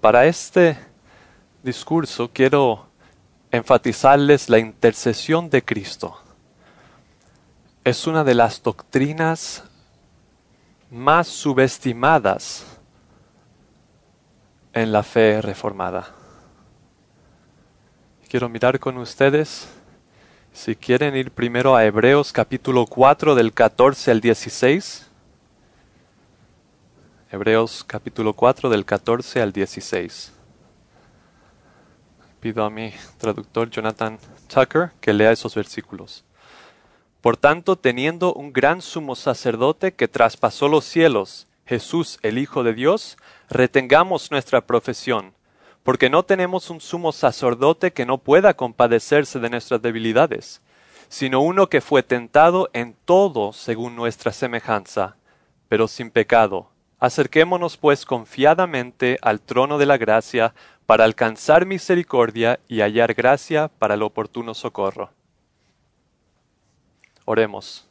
Para este discurso quiero enfatizarles la intercesión de Cristo. Es una de las doctrinas más subestimadas en la fe reformada. Quiero mirar con ustedes, si quieren ir primero a Hebreos capítulo 4 del 14 al 16, Hebreos capítulo 4 del 14 al 16. Pido a mi traductor Jonathan Tucker que lea esos versículos. Por tanto, teniendo un gran sumo sacerdote que traspasó los cielos, Jesús el Hijo de Dios, retengamos nuestra profesión, porque no tenemos un sumo sacerdote que no pueda compadecerse de nuestras debilidades, sino uno que fue tentado en todo según nuestra semejanza, pero sin pecado. Acerquémonos pues confiadamente al trono de la gracia para alcanzar misericordia y hallar gracia para el oportuno socorro. Oremos.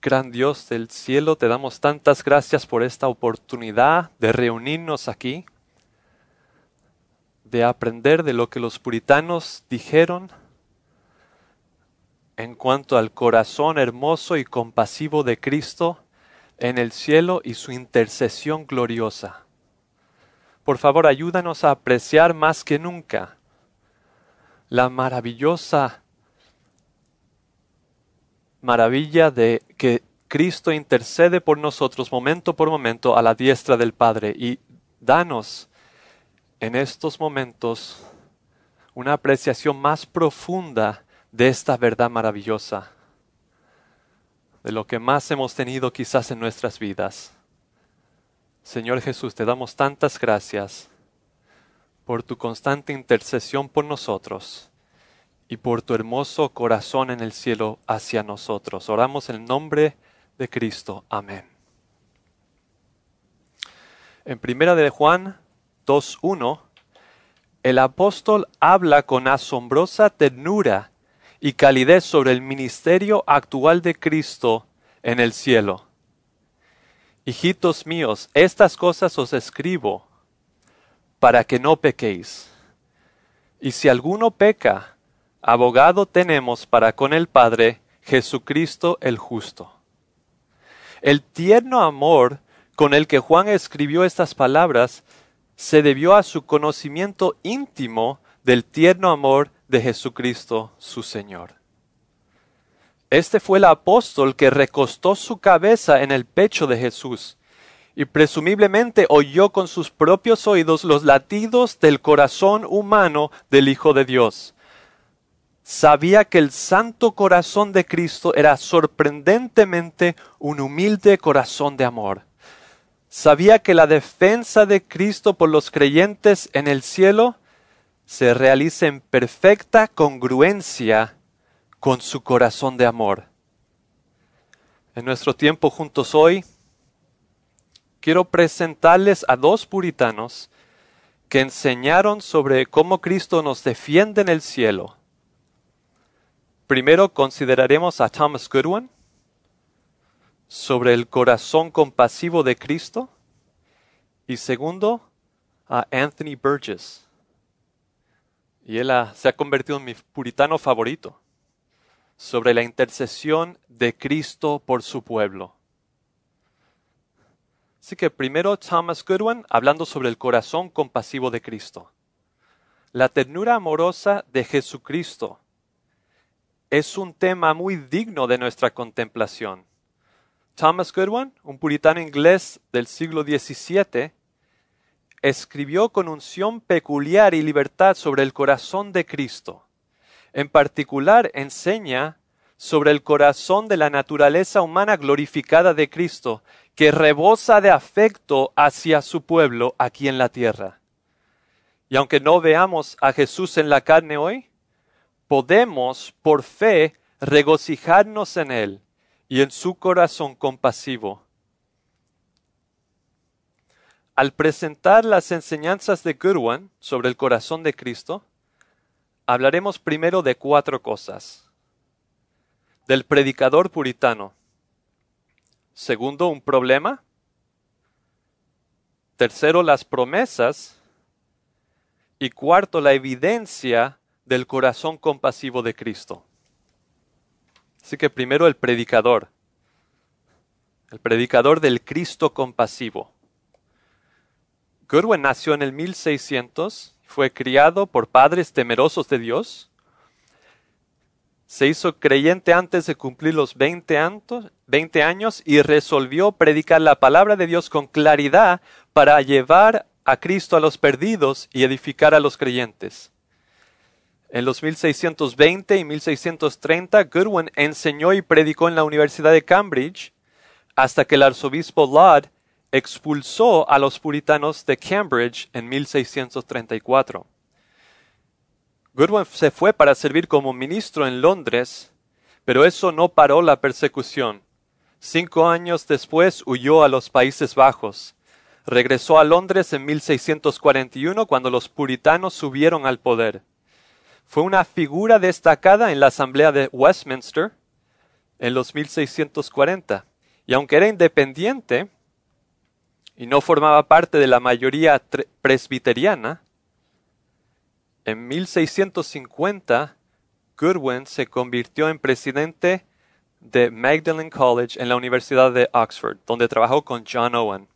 Gran Dios del cielo, te damos tantas gracias por esta oportunidad de reunirnos aquí, de aprender de lo que los puritanos dijeron en cuanto al corazón hermoso y compasivo de Cristo en el cielo y su intercesión gloriosa. Por favor, ayúdanos a apreciar más que nunca la maravillosa maravilla de que Cristo intercede por nosotros momento por momento a la diestra del Padre y danos en estos momentos una apreciación más profunda de esta verdad maravillosa de lo que más hemos tenido quizás en nuestras vidas. Señor Jesús, te damos tantas gracias por tu constante intercesión por nosotros y por tu hermoso corazón en el cielo hacia nosotros. Oramos en el nombre de Cristo. Amén. En primera de Juan 2.1, el apóstol habla con asombrosa ternura y calidez sobre el ministerio actual de Cristo en el cielo. Hijitos míos, estas cosas os escribo para que no pequéis. Y si alguno peca, abogado tenemos para con el Padre Jesucristo el justo. El tierno amor con el que Juan escribió estas palabras se debió a su conocimiento íntimo del tierno amor de Jesucristo su Señor. Este fue el apóstol que recostó su cabeza en el pecho de Jesús y presumiblemente oyó con sus propios oídos los latidos del corazón humano del Hijo de Dios. Sabía que el santo corazón de Cristo era sorprendentemente un humilde corazón de amor. Sabía que la defensa de Cristo por los creyentes en el cielo se realice en perfecta congruencia con su corazón de amor. En nuestro tiempo juntos hoy, quiero presentarles a dos puritanos que enseñaron sobre cómo Cristo nos defiende en el cielo. Primero consideraremos a Thomas Goodwin sobre el corazón compasivo de Cristo y segundo a Anthony Burgess y él se ha convertido en mi puritano favorito sobre la intercesión de Cristo por su pueblo. Así que primero Thomas Goodwin hablando sobre el corazón compasivo de Cristo. La ternura amorosa de Jesucristo es un tema muy digno de nuestra contemplación. Thomas Goodwin, un puritano inglés del siglo XVII, escribió con unción peculiar y libertad sobre el corazón de Cristo. En particular enseña sobre el corazón de la naturaleza humana glorificada de Cristo, que rebosa de afecto hacia su pueblo aquí en la tierra. Y aunque no veamos a Jesús en la carne hoy, podemos por fe regocijarnos en Él y en su corazón compasivo al presentar las enseñanzas de Goodwin sobre el corazón de Cristo, hablaremos primero de cuatro cosas. Del predicador puritano. Segundo, un problema. Tercero, las promesas. Y cuarto, la evidencia del corazón compasivo de Cristo. Así que primero el predicador. El predicador del Cristo compasivo. Goodwin nació en el 1600, fue criado por padres temerosos de Dios, se hizo creyente antes de cumplir los 20 años, 20 años y resolvió predicar la palabra de Dios con claridad para llevar a Cristo a los perdidos y edificar a los creyentes. En los 1620 y 1630, Goodwin enseñó y predicó en la Universidad de Cambridge hasta que el arzobispo Laud expulsó a los puritanos de Cambridge en 1634. Goodwin se fue para servir como ministro en Londres, pero eso no paró la persecución. Cinco años después huyó a los Países Bajos. Regresó a Londres en 1641 cuando los puritanos subieron al poder. Fue una figura destacada en la Asamblea de Westminster en los 1640, y aunque era independiente, y no formaba parte de la mayoría presbiteriana, en 1650 Goodwin se convirtió en presidente de Magdalen College en la Universidad de Oxford, donde trabajó con John Owen.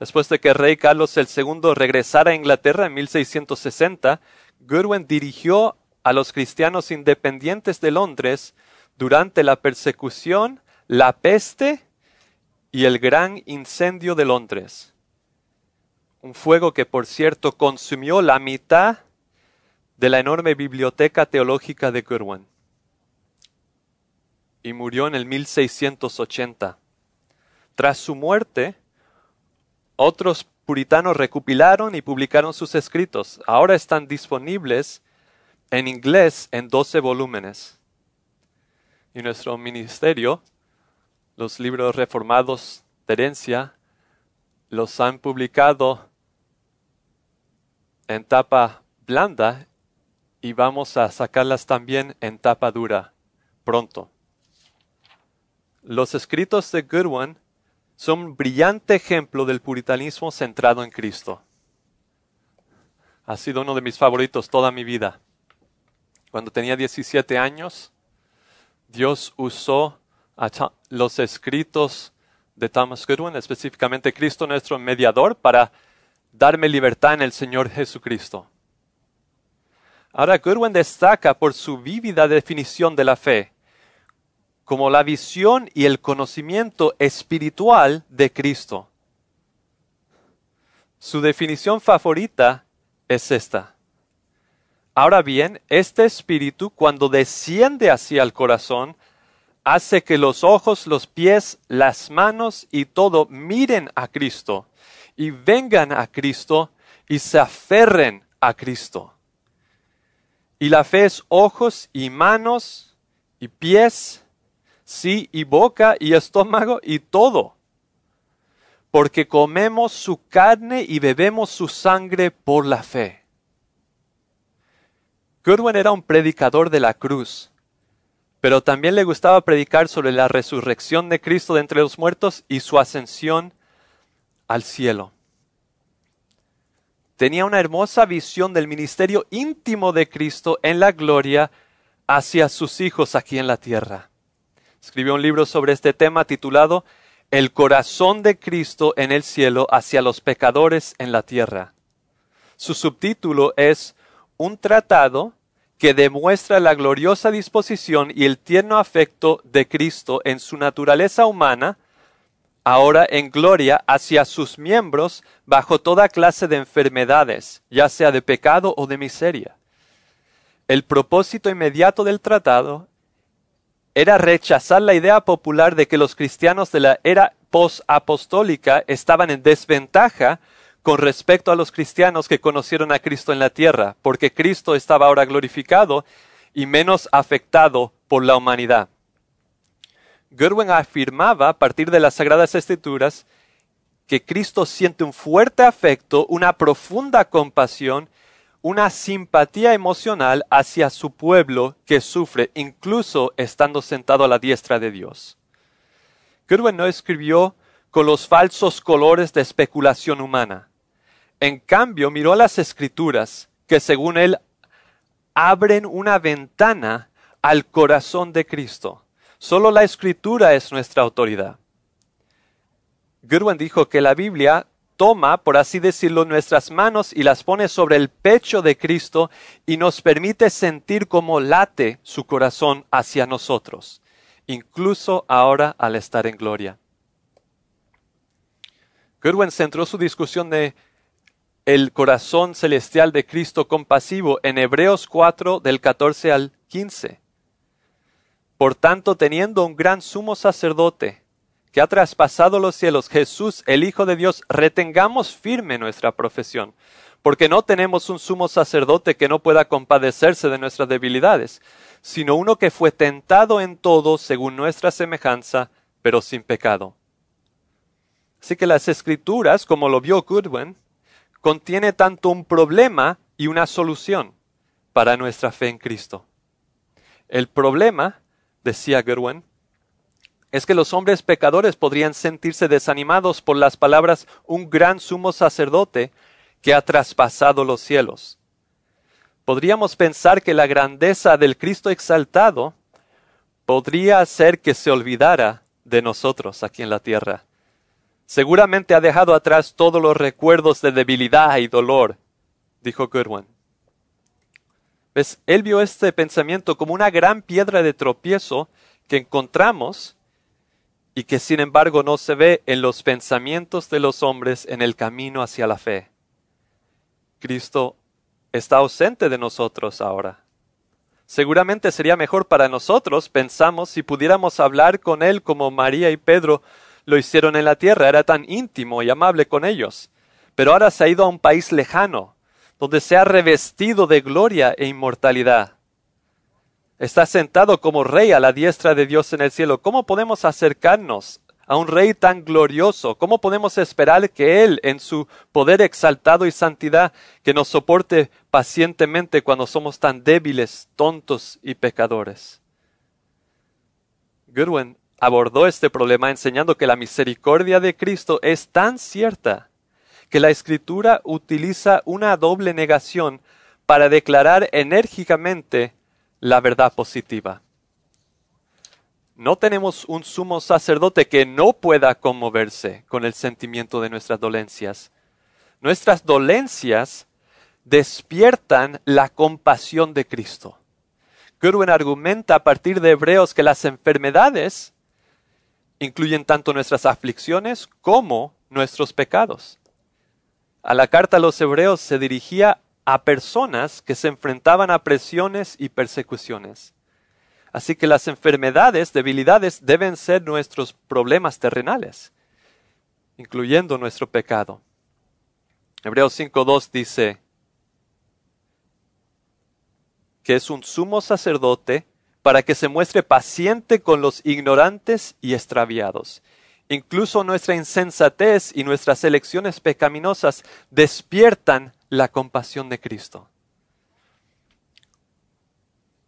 Después de que rey Carlos II regresara a Inglaterra en 1660, Goodwin dirigió a los cristianos independientes de Londres durante la persecución, la peste y el gran incendio de Londres. Un fuego que, por cierto, consumió la mitad de la enorme biblioteca teológica de Kirwan. Y murió en el 1680. Tras su muerte, otros puritanos recopilaron y publicaron sus escritos. Ahora están disponibles en inglés en 12 volúmenes. Y nuestro ministerio los libros reformados de herencia los han publicado en tapa blanda y vamos a sacarlas también en tapa dura pronto. Los escritos de Goodwin son un brillante ejemplo del puritanismo centrado en Cristo. Ha sido uno de mis favoritos toda mi vida. Cuando tenía 17 años, Dios usó los escritos de Thomas Goodwin, específicamente Cristo nuestro mediador, para darme libertad en el Señor Jesucristo. Ahora Goodwin destaca por su vívida definición de la fe como la visión y el conocimiento espiritual de Cristo. Su definición favorita es esta. Ahora bien, este espíritu cuando desciende hacia el corazón, hace que los ojos, los pies, las manos y todo miren a Cristo y vengan a Cristo y se aferren a Cristo. Y la fe es ojos y manos y pies, sí, y boca y estómago y todo. Porque comemos su carne y bebemos su sangre por la fe. Goodwin era un predicador de la cruz pero también le gustaba predicar sobre la resurrección de Cristo de entre los muertos y su ascensión al cielo. Tenía una hermosa visión del ministerio íntimo de Cristo en la gloria hacia sus hijos aquí en la tierra. Escribió un libro sobre este tema titulado El corazón de Cristo en el cielo hacia los pecadores en la tierra. Su subtítulo es Un tratado que demuestra la gloriosa disposición y el tierno afecto de Cristo en su naturaleza humana, ahora en gloria hacia sus miembros bajo toda clase de enfermedades, ya sea de pecado o de miseria. El propósito inmediato del tratado era rechazar la idea popular de que los cristianos de la era posapostólica estaban en desventaja con respecto a los cristianos que conocieron a Cristo en la tierra, porque Cristo estaba ahora glorificado y menos afectado por la humanidad. Goodwin afirmaba a partir de las Sagradas Escrituras que Cristo siente un fuerte afecto, una profunda compasión, una simpatía emocional hacia su pueblo que sufre, incluso estando sentado a la diestra de Dios. Goodwin no escribió con los falsos colores de especulación humana. En cambio, miró las escrituras que según él abren una ventana al corazón de Cristo. Solo la escritura es nuestra autoridad. Goodwin dijo que la Biblia toma, por así decirlo, nuestras manos y las pone sobre el pecho de Cristo y nos permite sentir cómo late su corazón hacia nosotros, incluso ahora al estar en gloria. Goodwin centró su discusión de el corazón celestial de Cristo compasivo en Hebreos 4 del 14 al 15. Por tanto, teniendo un gran sumo sacerdote que ha traspasado los cielos, Jesús, el Hijo de Dios, retengamos firme nuestra profesión, porque no tenemos un sumo sacerdote que no pueda compadecerse de nuestras debilidades, sino uno que fue tentado en todo según nuestra semejanza, pero sin pecado. Así que las escrituras, como lo vio Goodwin, contiene tanto un problema y una solución para nuestra fe en Cristo. El problema, decía Gerwen, es que los hombres pecadores podrían sentirse desanimados por las palabras un gran sumo sacerdote que ha traspasado los cielos. Podríamos pensar que la grandeza del Cristo exaltado podría hacer que se olvidara de nosotros aquí en la tierra Seguramente ha dejado atrás todos los recuerdos de debilidad y dolor, dijo Goodwin. ¿Ves? Él vio este pensamiento como una gran piedra de tropiezo que encontramos y que sin embargo no se ve en los pensamientos de los hombres en el camino hacia la fe. Cristo está ausente de nosotros ahora. Seguramente sería mejor para nosotros, pensamos, si pudiéramos hablar con Él como María y Pedro lo hicieron en la tierra, era tan íntimo y amable con ellos. Pero ahora se ha ido a un país lejano, donde se ha revestido de gloria e inmortalidad. Está sentado como rey a la diestra de Dios en el cielo. ¿Cómo podemos acercarnos a un rey tan glorioso? ¿Cómo podemos esperar que Él, en su poder exaltado y santidad, que nos soporte pacientemente cuando somos tan débiles, tontos y pecadores? Goodwin abordó este problema enseñando que la misericordia de Cristo es tan cierta que la escritura utiliza una doble negación para declarar enérgicamente la verdad positiva. No tenemos un sumo sacerdote que no pueda conmoverse con el sentimiento de nuestras dolencias. Nuestras dolencias despiertan la compasión de Cristo. Goodwin argumenta a partir de Hebreos que las enfermedades incluyen tanto nuestras aflicciones como nuestros pecados. A la carta a los hebreos se dirigía a personas que se enfrentaban a presiones y persecuciones. Así que las enfermedades, debilidades deben ser nuestros problemas terrenales, incluyendo nuestro pecado. Hebreos 5.2 dice que es un sumo sacerdote para que se muestre paciente con los ignorantes y extraviados. Incluso nuestra insensatez y nuestras elecciones pecaminosas despiertan la compasión de Cristo.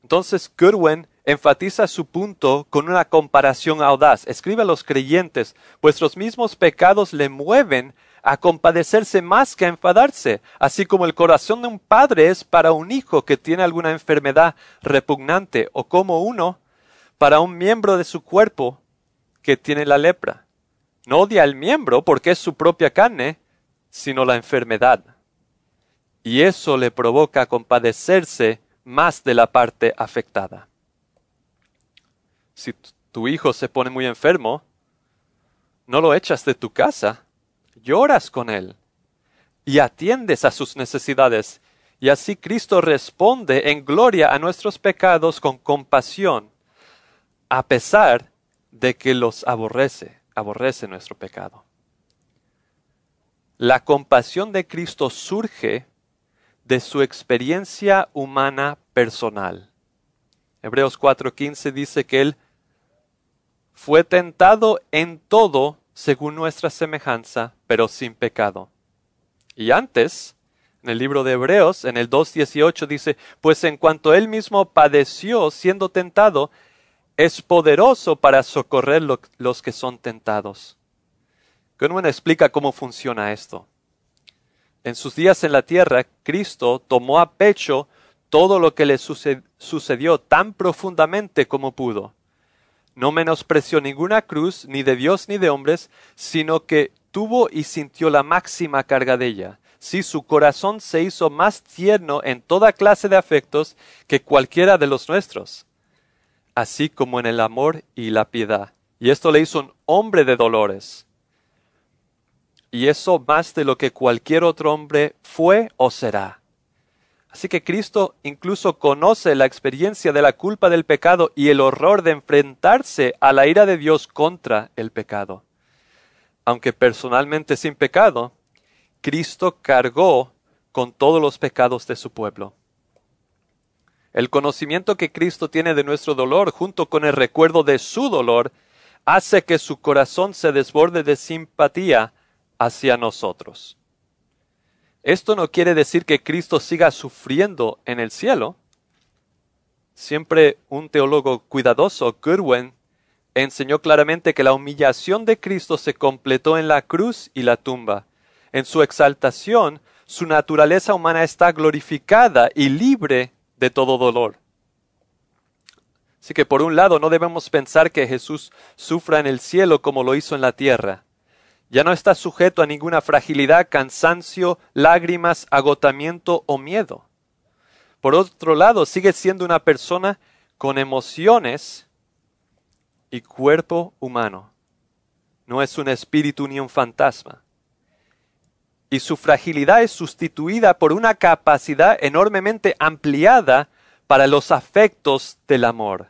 Entonces Goodwin enfatiza su punto con una comparación audaz. Escribe a los creyentes, vuestros mismos pecados le mueven a compadecerse más que a enfadarse, así como el corazón de un padre es para un hijo que tiene alguna enfermedad repugnante, o como uno para un miembro de su cuerpo que tiene la lepra. No odia al miembro porque es su propia carne, sino la enfermedad. Y eso le provoca compadecerse más de la parte afectada. Si tu hijo se pone muy enfermo, no lo echas de tu casa lloras con Él y atiendes a sus necesidades. Y así Cristo responde en gloria a nuestros pecados con compasión, a pesar de que los aborrece, aborrece nuestro pecado. La compasión de Cristo surge de su experiencia humana personal. Hebreos 4:15 dice que Él fue tentado en todo según nuestra semejanza, pero sin pecado. Y antes, en el libro de Hebreos, en el 2.18 dice, pues en cuanto él mismo padeció siendo tentado, es poderoso para socorrer los que son tentados. Goodwin explica cómo funciona esto. En sus días en la tierra, Cristo tomó a pecho todo lo que le sucedió tan profundamente como pudo no menospreció ninguna cruz, ni de Dios ni de hombres, sino que tuvo y sintió la máxima carga de ella. Si sí, su corazón se hizo más tierno en toda clase de afectos que cualquiera de los nuestros, así como en el amor y la piedad. Y esto le hizo un hombre de dolores. Y eso más de lo que cualquier otro hombre fue o será. Así que Cristo incluso conoce la experiencia de la culpa del pecado y el horror de enfrentarse a la ira de Dios contra el pecado. Aunque personalmente sin pecado, Cristo cargó con todos los pecados de su pueblo. El conocimiento que Cristo tiene de nuestro dolor, junto con el recuerdo de su dolor, hace que su corazón se desborde de simpatía hacia nosotros. Esto no quiere decir que Cristo siga sufriendo en el cielo. Siempre un teólogo cuidadoso, Goodwin, enseñó claramente que la humillación de Cristo se completó en la cruz y la tumba. En su exaltación, su naturaleza humana está glorificada y libre de todo dolor. Así que por un lado no debemos pensar que Jesús sufra en el cielo como lo hizo en la tierra ya no está sujeto a ninguna fragilidad, cansancio, lágrimas, agotamiento o miedo. Por otro lado, sigue siendo una persona con emociones y cuerpo humano. No es un espíritu ni un fantasma. Y su fragilidad es sustituida por una capacidad enormemente ampliada para los afectos del amor.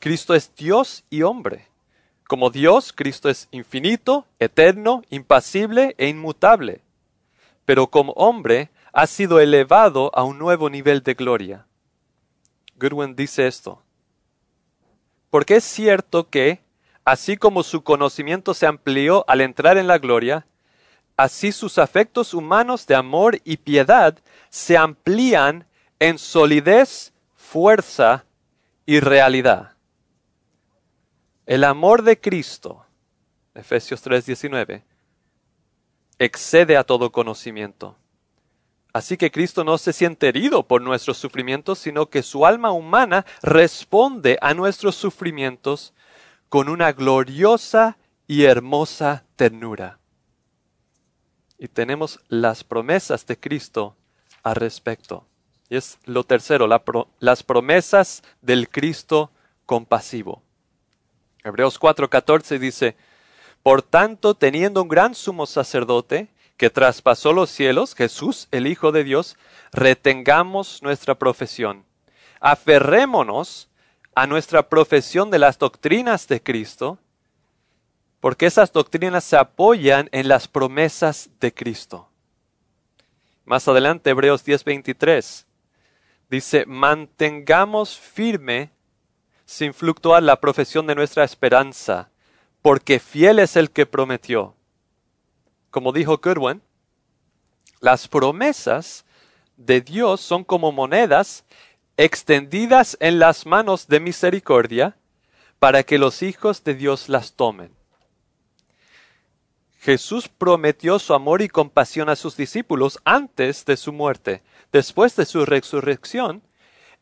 Cristo es Dios y hombre. Como Dios, Cristo es infinito, eterno, impasible e inmutable. Pero como hombre, ha sido elevado a un nuevo nivel de gloria. Goodwin dice esto. Porque es cierto que, así como su conocimiento se amplió al entrar en la gloria, así sus afectos humanos de amor y piedad se amplían en solidez, fuerza y realidad. El amor de Cristo, Efesios 3:19, excede a todo conocimiento. Así que Cristo no se siente herido por nuestros sufrimientos, sino que su alma humana responde a nuestros sufrimientos con una gloriosa y hermosa ternura. Y tenemos las promesas de Cristo al respecto. Y es lo tercero, las promesas del Cristo compasivo. Hebreos 4:14 dice, Por tanto, teniendo un gran sumo sacerdote que traspasó los cielos, Jesús, el Hijo de Dios, retengamos nuestra profesión. Aferrémonos a nuestra profesión de las doctrinas de Cristo, porque esas doctrinas se apoyan en las promesas de Cristo. Más adelante, Hebreos 10:23 dice, mantengamos firme sin fluctuar la profesión de nuestra esperanza, porque fiel es el que prometió. Como dijo Goodwin, las promesas de Dios son como monedas extendidas en las manos de misericordia para que los hijos de Dios las tomen. Jesús prometió su amor y compasión a sus discípulos antes de su muerte, después de su resurrección,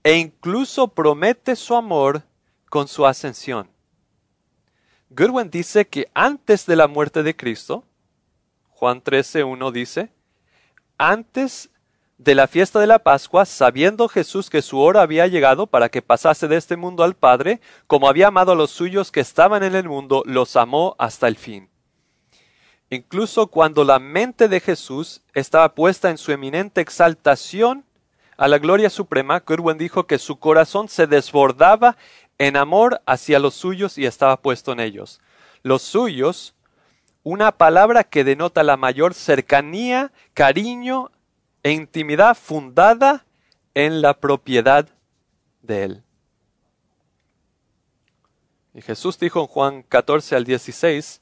e incluso promete su amor con su ascensión. Goodwin dice que antes de la muerte de Cristo, Juan 13.1 dice, antes de la fiesta de la Pascua, sabiendo Jesús que su hora había llegado para que pasase de este mundo al Padre, como había amado a los suyos que estaban en el mundo, los amó hasta el fin. Incluso cuando la mente de Jesús estaba puesta en su eminente exaltación a la gloria suprema, Goodwin dijo que su corazón se desbordaba en amor hacia los suyos y estaba puesto en ellos. Los suyos, una palabra que denota la mayor cercanía, cariño e intimidad fundada en la propiedad de Él. Y Jesús dijo en Juan 14 al 16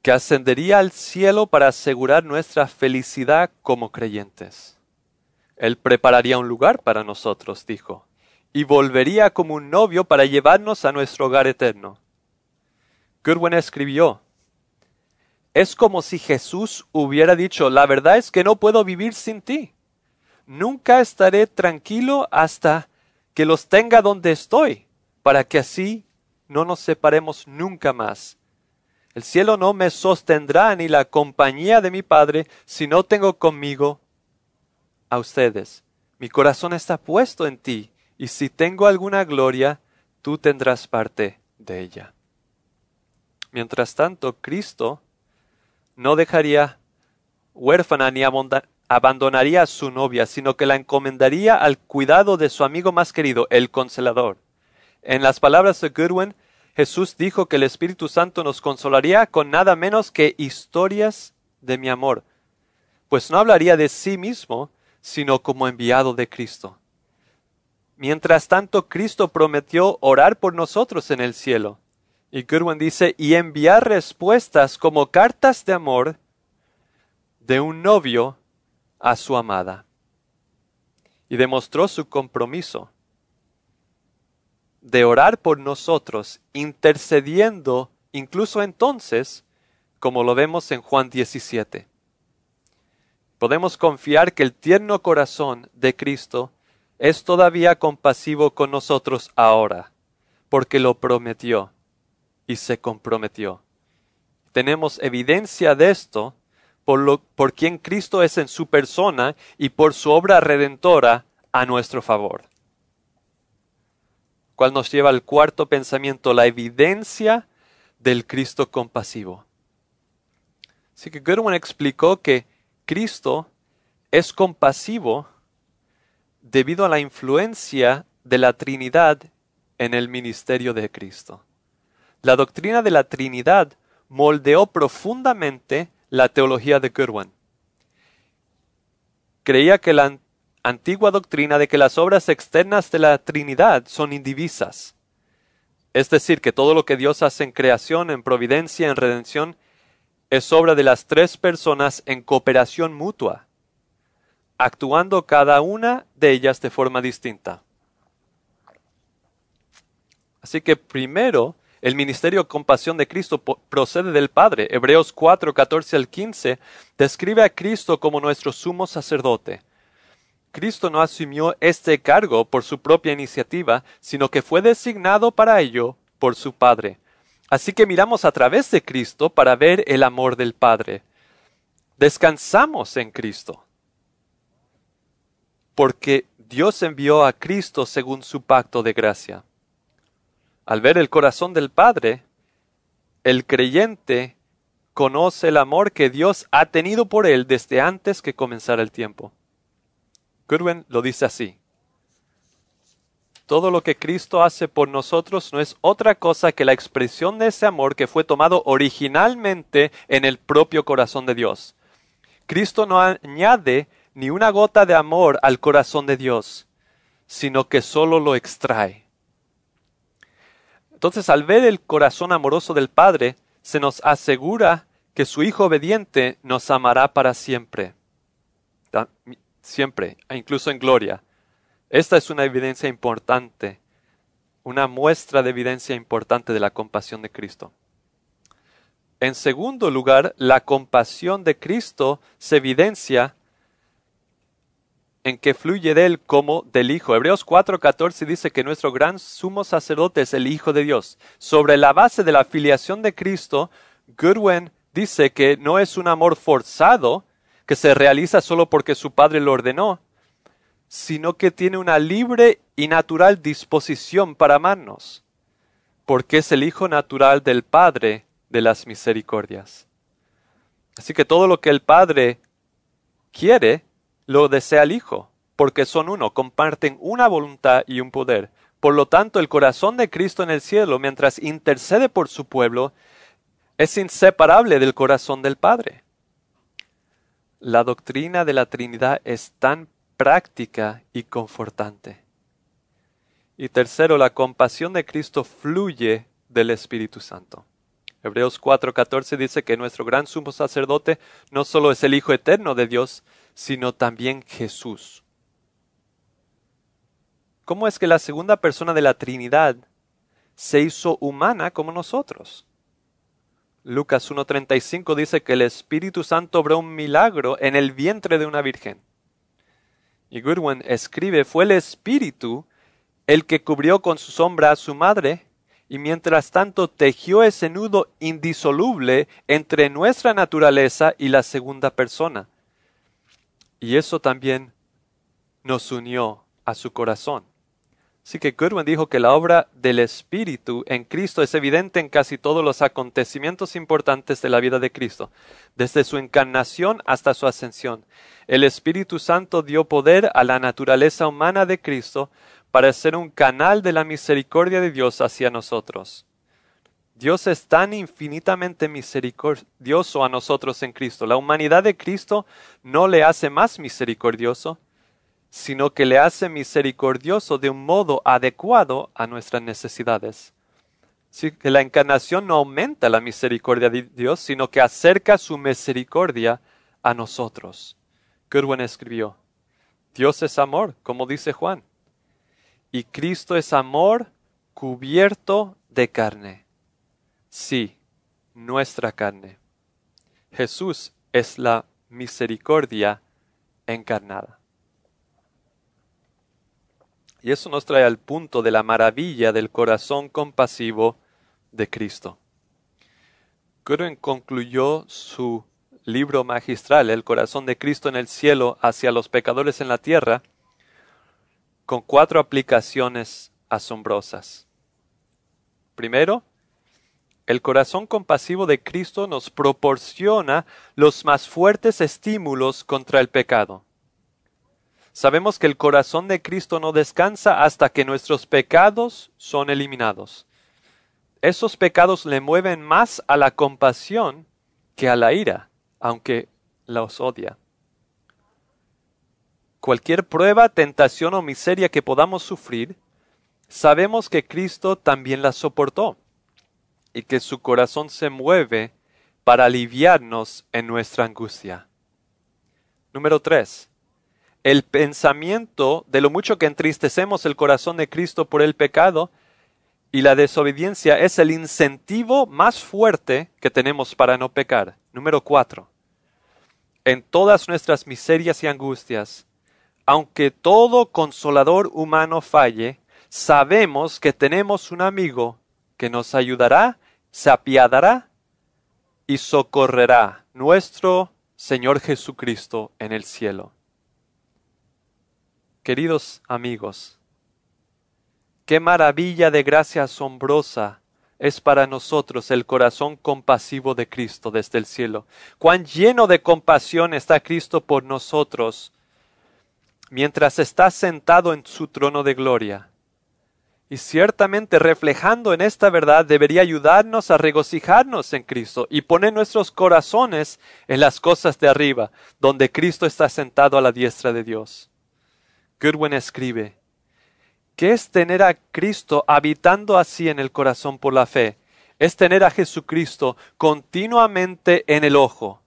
que ascendería al cielo para asegurar nuestra felicidad como creyentes. Él prepararía un lugar para nosotros, dijo y volvería como un novio para llevarnos a nuestro hogar eterno. Goodwin escribió, es como si Jesús hubiera dicho, la verdad es que no puedo vivir sin ti. Nunca estaré tranquilo hasta que los tenga donde estoy, para que así no nos separemos nunca más. El cielo no me sostendrá ni la compañía de mi Padre si no tengo conmigo a ustedes. Mi corazón está puesto en ti, y si tengo alguna gloria, tú tendrás parte de ella. Mientras tanto, Cristo no dejaría huérfana ni abandonaría a su novia, sino que la encomendaría al cuidado de su amigo más querido, el consolador. En las palabras de Goodwin, Jesús dijo que el Espíritu Santo nos consolaría con nada menos que historias de mi amor, pues no hablaría de sí mismo, sino como enviado de Cristo. Mientras tanto, Cristo prometió orar por nosotros en el cielo. Y Goodwin dice, y enviar respuestas como cartas de amor de un novio a su amada. Y demostró su compromiso de orar por nosotros, intercediendo incluso entonces, como lo vemos en Juan 17. Podemos confiar que el tierno corazón de Cristo es todavía compasivo con nosotros ahora, porque lo prometió y se comprometió. Tenemos evidencia de esto por, lo, por quien Cristo es en su persona y por su obra redentora a nuestro favor. ¿Cuál nos lleva al cuarto pensamiento, la evidencia del Cristo compasivo. Así que Goodwin explicó que Cristo es compasivo debido a la influencia de la Trinidad en el ministerio de Cristo. La doctrina de la Trinidad moldeó profundamente la teología de Kirwan. Creía que la antigua doctrina de que las obras externas de la Trinidad son indivisas, es decir, que todo lo que Dios hace en creación, en providencia, en redención, es obra de las tres personas en cooperación mutua, actuando cada una de ellas de forma distinta. Así que primero, el ministerio de compasión de Cristo procede del Padre. Hebreos 4, 14 al 15 describe a Cristo como nuestro sumo sacerdote. Cristo no asumió este cargo por su propia iniciativa, sino que fue designado para ello por su Padre. Así que miramos a través de Cristo para ver el amor del Padre. Descansamos en Cristo porque Dios envió a Cristo según su pacto de gracia. Al ver el corazón del Padre, el creyente conoce el amor que Dios ha tenido por él desde antes que comenzara el tiempo. Goodwin lo dice así. Todo lo que Cristo hace por nosotros no es otra cosa que la expresión de ese amor que fue tomado originalmente en el propio corazón de Dios. Cristo no añade ni una gota de amor al corazón de Dios, sino que solo lo extrae. Entonces, al ver el corazón amoroso del Padre, se nos asegura que su Hijo obediente nos amará para siempre, siempre, e incluso en gloria. Esta es una evidencia importante, una muestra de evidencia importante de la compasión de Cristo. En segundo lugar, la compasión de Cristo se evidencia en que fluye de él como del Hijo. Hebreos 4:14 dice que nuestro gran sumo sacerdote es el Hijo de Dios. Sobre la base de la filiación de Cristo, Goodwin dice que no es un amor forzado que se realiza solo porque su padre lo ordenó, sino que tiene una libre y natural disposición para amarnos, porque es el Hijo natural del Padre de las misericordias. Así que todo lo que el Padre quiere lo desea el Hijo, porque son uno, comparten una voluntad y un poder. Por lo tanto, el corazón de Cristo en el cielo, mientras intercede por su pueblo, es inseparable del corazón del Padre. La doctrina de la Trinidad es tan práctica y confortante. Y tercero, la compasión de Cristo fluye del Espíritu Santo. Hebreos 4:14 dice que nuestro gran sumo sacerdote no solo es el Hijo eterno de Dios, sino también Jesús. ¿Cómo es que la segunda persona de la Trinidad se hizo humana como nosotros? Lucas 1.35 dice que el Espíritu Santo obró un milagro en el vientre de una virgen. Y Goodwin escribe, fue el Espíritu el que cubrió con su sombra a su madre y mientras tanto tejió ese nudo indisoluble entre nuestra naturaleza y la segunda persona, y eso también nos unió a su corazón. Así que Goodwin dijo que la obra del Espíritu en Cristo es evidente en casi todos los acontecimientos importantes de la vida de Cristo, desde su encarnación hasta su ascensión. El Espíritu Santo dio poder a la naturaleza humana de Cristo para ser un canal de la misericordia de Dios hacia nosotros. Dios es tan infinitamente misericordioso a nosotros en Cristo. La humanidad de Cristo no le hace más misericordioso, sino que le hace misericordioso de un modo adecuado a nuestras necesidades. Así que la encarnación no aumenta la misericordia de Dios, sino que acerca su misericordia a nosotros. Goodwin escribió, Dios es amor, como dice Juan, y Cristo es amor cubierto de carne. Sí, nuestra carne. Jesús es la misericordia encarnada. Y eso nos trae al punto de la maravilla del corazón compasivo de Cristo. Goodwin concluyó su libro magistral, El corazón de Cristo en el cielo hacia los pecadores en la tierra, con cuatro aplicaciones asombrosas. Primero, el corazón compasivo de Cristo nos proporciona los más fuertes estímulos contra el pecado. Sabemos que el corazón de Cristo no descansa hasta que nuestros pecados son eliminados. Esos pecados le mueven más a la compasión que a la ira, aunque los odia. Cualquier prueba, tentación o miseria que podamos sufrir, sabemos que Cristo también la soportó y que su corazón se mueve para aliviarnos en nuestra angustia. Número 3. El pensamiento de lo mucho que entristecemos el corazón de Cristo por el pecado y la desobediencia es el incentivo más fuerte que tenemos para no pecar. Número 4. En todas nuestras miserias y angustias, aunque todo consolador humano falle, sabemos que tenemos un amigo que nos ayudará se apiadará y socorrerá nuestro Señor Jesucristo en el cielo. Queridos amigos, qué maravilla de gracia asombrosa es para nosotros el corazón compasivo de Cristo desde el cielo. Cuán lleno de compasión está Cristo por nosotros mientras está sentado en su trono de gloria y ciertamente reflejando en esta verdad debería ayudarnos a regocijarnos en Cristo y poner nuestros corazones en las cosas de arriba, donde Cristo está sentado a la diestra de Dios. Goodwin escribe, ¿Qué es tener a Cristo habitando así en el corazón por la fe? Es tener a Jesucristo continuamente en el ojo.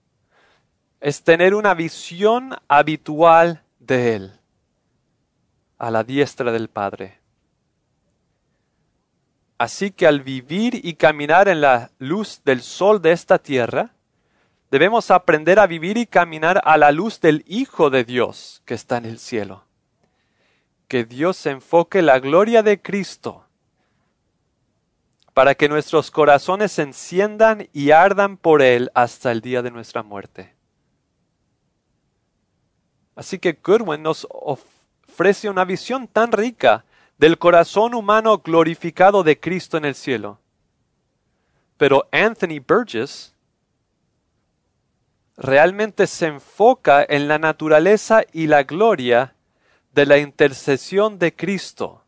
Es tener una visión habitual de Él, a la diestra del Padre. Así que al vivir y caminar en la luz del sol de esta tierra, debemos aprender a vivir y caminar a la luz del Hijo de Dios que está en el cielo. Que Dios enfoque la gloria de Cristo para que nuestros corazones se enciendan y ardan por Él hasta el día de nuestra muerte. Así que Goodwin nos ofrece una visión tan rica del corazón humano glorificado de Cristo en el cielo. Pero Anthony Burgess realmente se enfoca en la naturaleza y la gloria de la intercesión de Cristo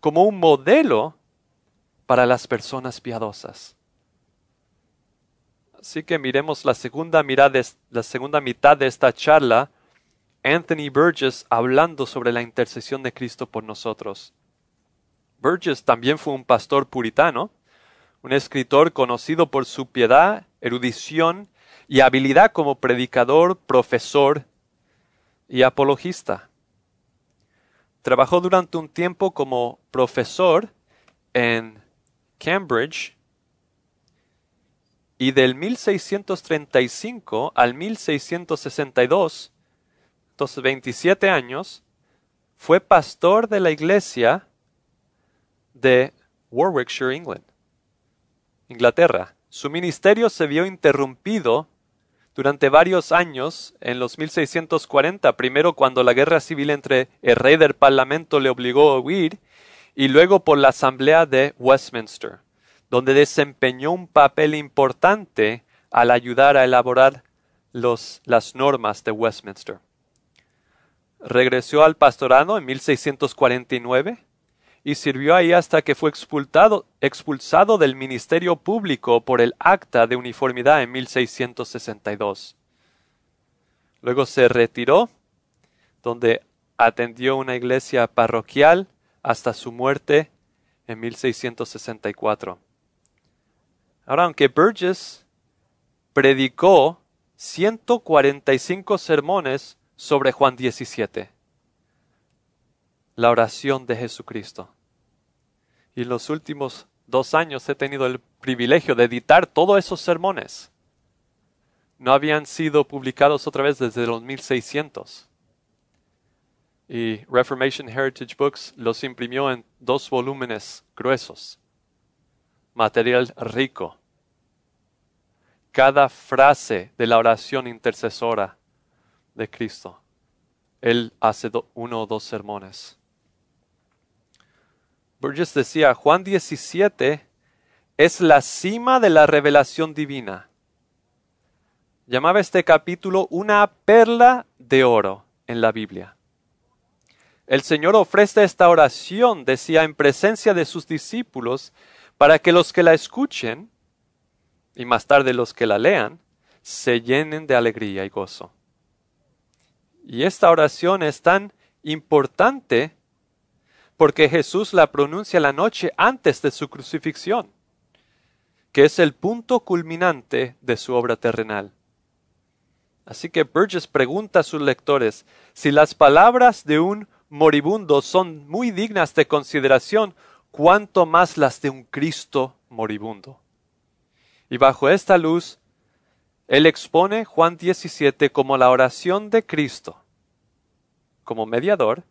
como un modelo para las personas piadosas. Así que miremos la segunda, mirada, la segunda mitad de esta charla Anthony Burgess hablando sobre la intercesión de Cristo por nosotros. Burgess también fue un pastor puritano, un escritor conocido por su piedad, erudición y habilidad como predicador, profesor y apologista. Trabajó durante un tiempo como profesor en Cambridge y del 1635 al 1662 27 años, fue pastor de la iglesia de Warwickshire, England, Inglaterra. Su ministerio se vio interrumpido durante varios años en los 1640, primero cuando la guerra civil entre el rey del Parlamento le obligó a huir, y luego por la Asamblea de Westminster, donde desempeñó un papel importante al ayudar a elaborar los, las normas de Westminster. Regresó al pastorano en 1649 y sirvió ahí hasta que fue expulsado, expulsado del ministerio público por el Acta de Uniformidad en 1662. Luego se retiró, donde atendió una iglesia parroquial hasta su muerte en 1664. Ahora, aunque Burgess predicó 145 sermones sobre Juan 17. La oración de Jesucristo. Y en los últimos dos años he tenido el privilegio de editar todos esos sermones. No habían sido publicados otra vez desde los 1600. Y Reformation Heritage Books los imprimió en dos volúmenes gruesos. Material rico. Cada frase de la oración intercesora de Cristo. Él hace uno o dos sermones. Burgess decía, Juan 17 es la cima de la revelación divina. Llamaba este capítulo una perla de oro en la Biblia. El Señor ofrece esta oración, decía, en presencia de sus discípulos, para que los que la escuchen, y más tarde los que la lean, se llenen de alegría y gozo. Y esta oración es tan importante porque Jesús la pronuncia la noche antes de su crucifixión, que es el punto culminante de su obra terrenal. Así que Burgess pregunta a sus lectores si las palabras de un moribundo son muy dignas de consideración, cuanto más las de un Cristo moribundo. Y bajo esta luz él expone Juan 17 como la oración de Cristo, como mediador,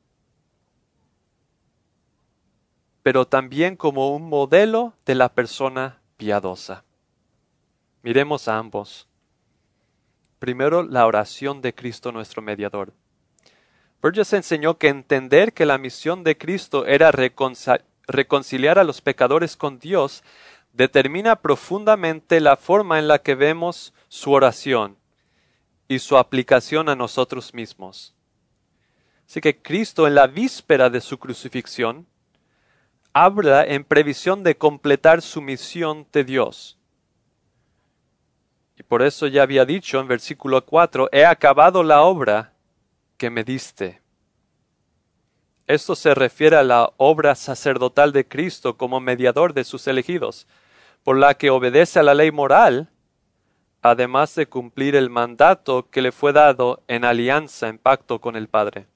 pero también como un modelo de la persona piadosa. Miremos a ambos. Primero, la oración de Cristo nuestro mediador. Burgess enseñó que entender que la misión de Cristo era reconciliar a los pecadores con Dios determina profundamente la forma en la que vemos su oración y su aplicación a nosotros mismos. Así que Cristo en la víspera de su crucifixión habla en previsión de completar su misión de Dios. Y por eso ya había dicho en versículo 4, he acabado la obra que me diste. Esto se refiere a la obra sacerdotal de Cristo como mediador de sus elegidos, por la que obedece a la ley moral, además de cumplir el mandato que le fue dado en alianza, en pacto con el Padre.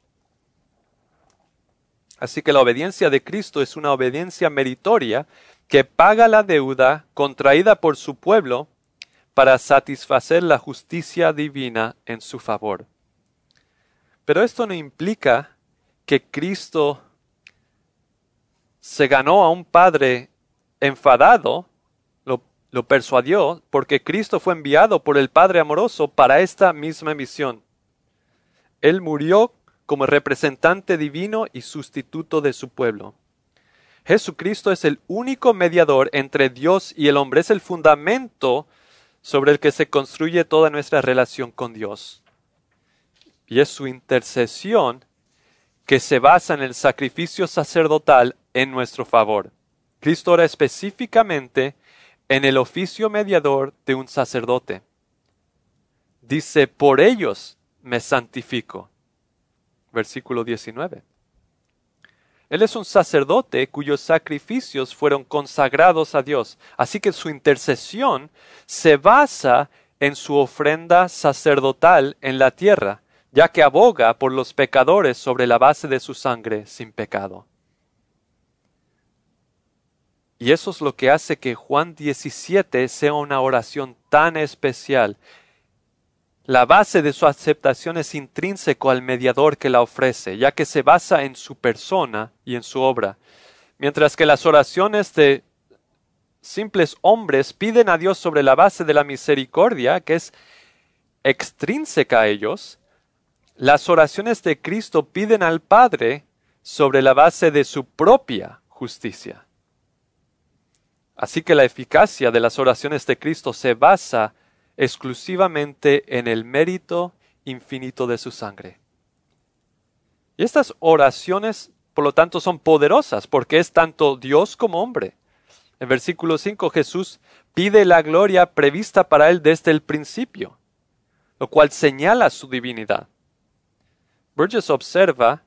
Así que la obediencia de Cristo es una obediencia meritoria que paga la deuda contraída por su pueblo para satisfacer la justicia divina en su favor. Pero esto no implica que Cristo se ganó a un Padre enfadado lo persuadió porque Cristo fue enviado por el Padre amoroso para esta misma misión. Él murió como representante divino y sustituto de su pueblo. Jesucristo es el único mediador entre Dios y el hombre, es el fundamento sobre el que se construye toda nuestra relación con Dios. Y es su intercesión que se basa en el sacrificio sacerdotal en nuestro favor. Cristo ora específicamente en el oficio mediador de un sacerdote. Dice, por ellos me santifico. Versículo 19. Él es un sacerdote cuyos sacrificios fueron consagrados a Dios, así que su intercesión se basa en su ofrenda sacerdotal en la tierra, ya que aboga por los pecadores sobre la base de su sangre sin pecado. Y eso es lo que hace que Juan 17 sea una oración tan especial. La base de su aceptación es intrínseco al mediador que la ofrece, ya que se basa en su persona y en su obra. Mientras que las oraciones de simples hombres piden a Dios sobre la base de la misericordia, que es extrínseca a ellos, las oraciones de Cristo piden al Padre sobre la base de su propia justicia. Así que la eficacia de las oraciones de Cristo se basa exclusivamente en el mérito infinito de su sangre. Y estas oraciones, por lo tanto, son poderosas porque es tanto Dios como hombre. En versículo 5 Jesús pide la gloria prevista para él desde el principio, lo cual señala su divinidad. Burgess observa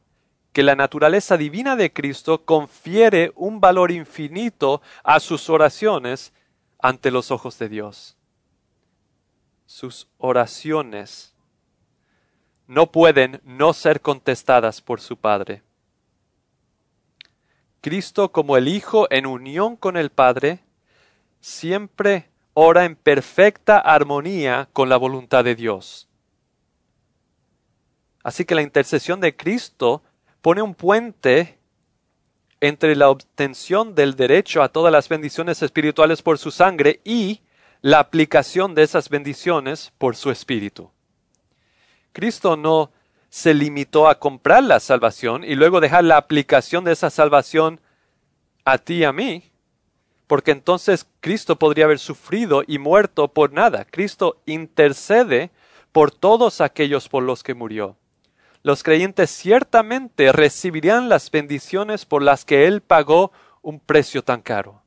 que la naturaleza divina de Cristo confiere un valor infinito a sus oraciones ante los ojos de Dios. Sus oraciones no pueden no ser contestadas por su Padre. Cristo como el Hijo en unión con el Padre, siempre ora en perfecta armonía con la voluntad de Dios. Así que la intercesión de Cristo pone un puente entre la obtención del derecho a todas las bendiciones espirituales por su sangre y la aplicación de esas bendiciones por su espíritu. Cristo no se limitó a comprar la salvación y luego dejar la aplicación de esa salvación a ti y a mí, porque entonces Cristo podría haber sufrido y muerto por nada. Cristo intercede por todos aquellos por los que murió los creyentes ciertamente recibirían las bendiciones por las que Él pagó un precio tan caro.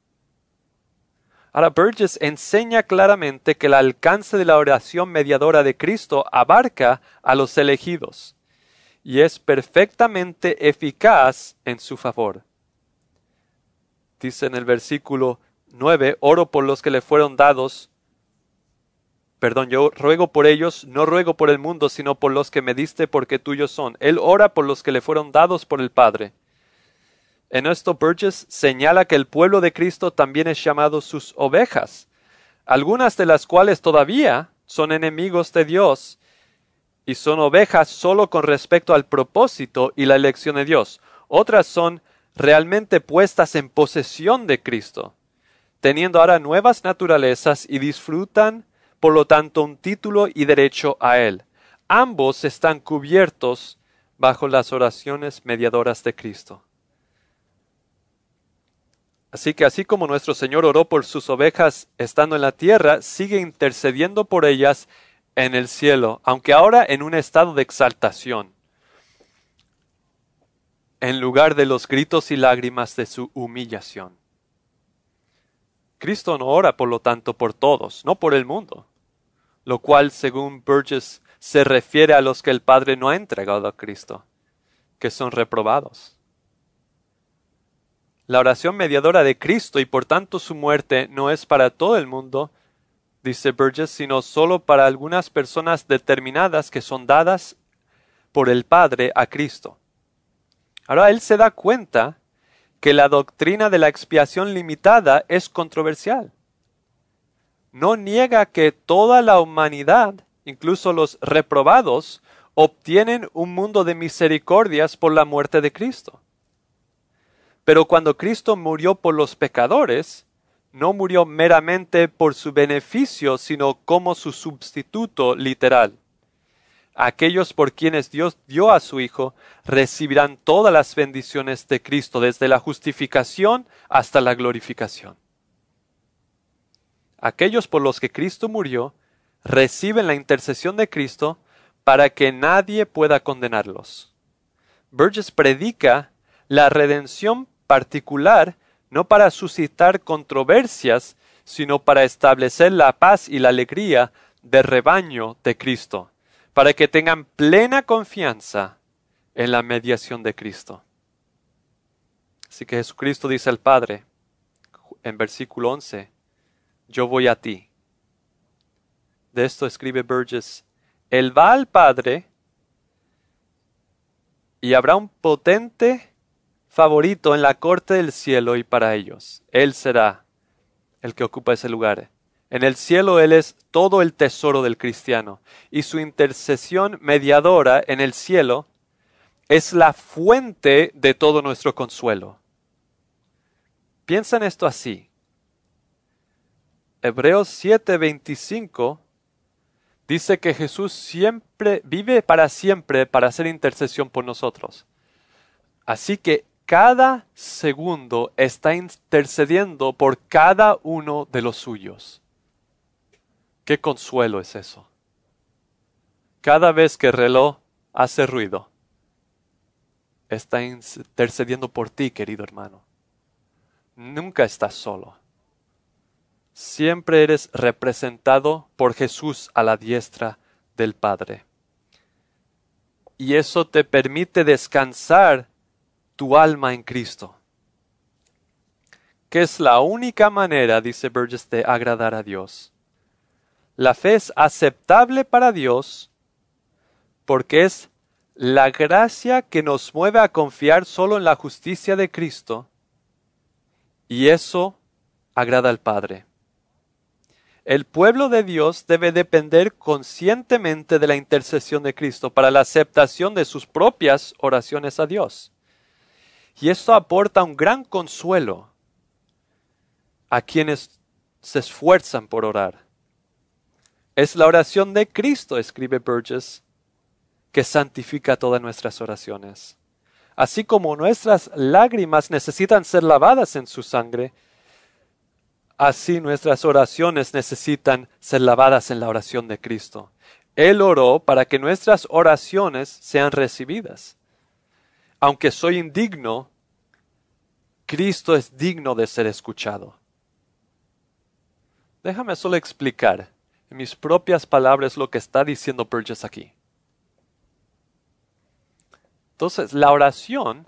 Ahora Burgess enseña claramente que el alcance de la oración mediadora de Cristo abarca a los elegidos y es perfectamente eficaz en su favor. Dice en el versículo 9, oro por los que le fueron dados perdón, yo ruego por ellos, no ruego por el mundo, sino por los que me diste, porque tuyos son. Él ora por los que le fueron dados por el Padre. En esto Burgess señala que el pueblo de Cristo también es llamado sus ovejas, algunas de las cuales todavía son enemigos de Dios y son ovejas solo con respecto al propósito y la elección de Dios. Otras son realmente puestas en posesión de Cristo, teniendo ahora nuevas naturalezas y disfrutan por lo tanto un título y derecho a él. Ambos están cubiertos bajo las oraciones mediadoras de Cristo. Así que así como nuestro Señor oró por sus ovejas estando en la tierra, sigue intercediendo por ellas en el cielo, aunque ahora en un estado de exaltación, en lugar de los gritos y lágrimas de su humillación. Cristo no ora, por lo tanto, por todos, no por el mundo lo cual, según Burgess, se refiere a los que el Padre no ha entregado a Cristo, que son reprobados. La oración mediadora de Cristo y por tanto su muerte no es para todo el mundo, dice Burgess, sino solo para algunas personas determinadas que son dadas por el Padre a Cristo. Ahora él se da cuenta que la doctrina de la expiación limitada es controversial no niega que toda la humanidad, incluso los reprobados, obtienen un mundo de misericordias por la muerte de Cristo. Pero cuando Cristo murió por los pecadores, no murió meramente por su beneficio, sino como su sustituto literal. Aquellos por quienes Dios dio a su Hijo recibirán todas las bendiciones de Cristo, desde la justificación hasta la glorificación aquellos por los que Cristo murió, reciben la intercesión de Cristo para que nadie pueda condenarlos. Burgess predica la redención particular no para suscitar controversias, sino para establecer la paz y la alegría del rebaño de Cristo, para que tengan plena confianza en la mediación de Cristo. Así que Jesucristo dice al Padre en versículo 11, yo voy a ti. De esto escribe Burgess, Él va al Padre y habrá un potente favorito en la corte del cielo y para ellos. Él será el que ocupa ese lugar. En el cielo Él es todo el tesoro del cristiano y su intercesión mediadora en el cielo es la fuente de todo nuestro consuelo. Piensa en esto así. Hebreos 7:25 dice que Jesús siempre vive para siempre para hacer intercesión por nosotros. Así que cada segundo está intercediendo por cada uno de los suyos. Qué consuelo es eso. Cada vez que el reloj hace ruido, está intercediendo por ti, querido hermano. Nunca estás solo siempre eres representado por Jesús a la diestra del Padre. Y eso te permite descansar tu alma en Cristo, que es la única manera, dice Burgess, de agradar a Dios. La fe es aceptable para Dios porque es la gracia que nos mueve a confiar solo en la justicia de Cristo y eso agrada al Padre. El pueblo de Dios debe depender conscientemente de la intercesión de Cristo para la aceptación de sus propias oraciones a Dios. Y esto aporta un gran consuelo a quienes se esfuerzan por orar. Es la oración de Cristo, escribe Burgess, que santifica todas nuestras oraciones. Así como nuestras lágrimas necesitan ser lavadas en su sangre, Así nuestras oraciones necesitan ser lavadas en la oración de Cristo. Él oró para que nuestras oraciones sean recibidas. Aunque soy indigno, Cristo es digno de ser escuchado. Déjame solo explicar en mis propias palabras lo que está diciendo Burgess aquí. Entonces, la oración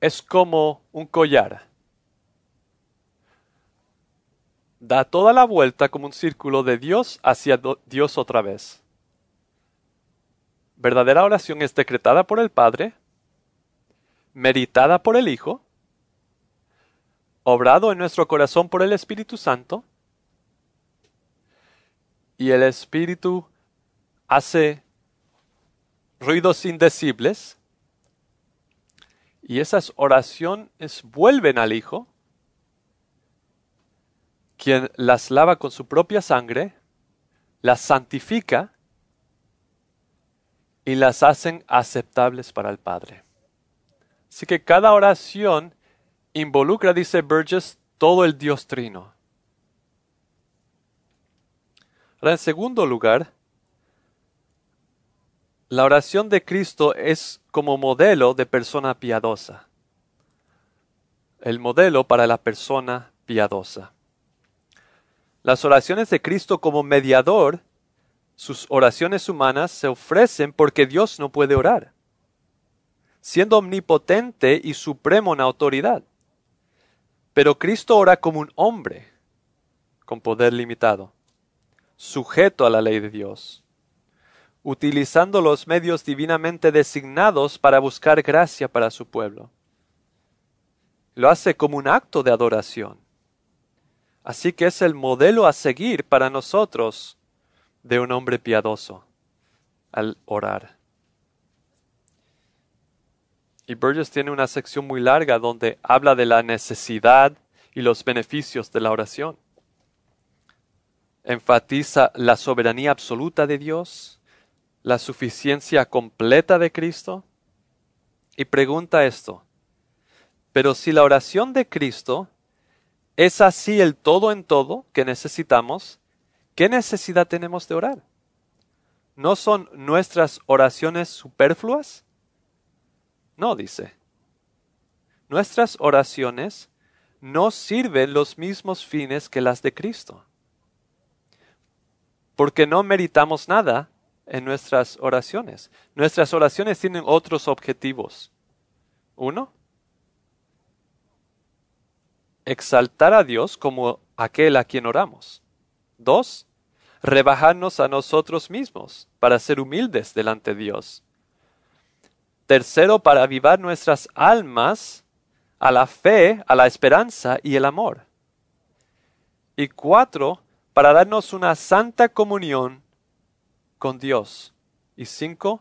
es como un collar da toda la vuelta como un círculo de Dios hacia Dios otra vez. Verdadera oración es decretada por el Padre, meditada por el Hijo, obrado en nuestro corazón por el Espíritu Santo, y el Espíritu hace ruidos indecibles, y esas oraciones vuelven al Hijo, quien las lava con su propia sangre, las santifica y las hacen aceptables para el Padre. Así que cada oración involucra, dice Burgess, todo el Dios trino. Ahora, en segundo lugar, la oración de Cristo es como modelo de persona piadosa. El modelo para la persona piadosa. Las oraciones de Cristo como mediador, sus oraciones humanas se ofrecen porque Dios no puede orar, siendo omnipotente y supremo en autoridad. Pero Cristo ora como un hombre, con poder limitado, sujeto a la ley de Dios, utilizando los medios divinamente designados para buscar gracia para su pueblo. Lo hace como un acto de adoración, Así que es el modelo a seguir para nosotros de un hombre piadoso al orar. Y Burgess tiene una sección muy larga donde habla de la necesidad y los beneficios de la oración. Enfatiza la soberanía absoluta de Dios, la suficiencia completa de Cristo, y pregunta esto, pero si la oración de Cristo ¿Es así el todo en todo que necesitamos? ¿Qué necesidad tenemos de orar? ¿No son nuestras oraciones superfluas? No, dice. Nuestras oraciones no sirven los mismos fines que las de Cristo. Porque no meritamos nada en nuestras oraciones. Nuestras oraciones tienen otros objetivos. Uno, exaltar a Dios como aquel a quien oramos. Dos, Rebajarnos a nosotros mismos para ser humildes delante de Dios. Tercero, para avivar nuestras almas a la fe, a la esperanza y el amor. Y cuatro, para darnos una santa comunión con Dios. Y cinco,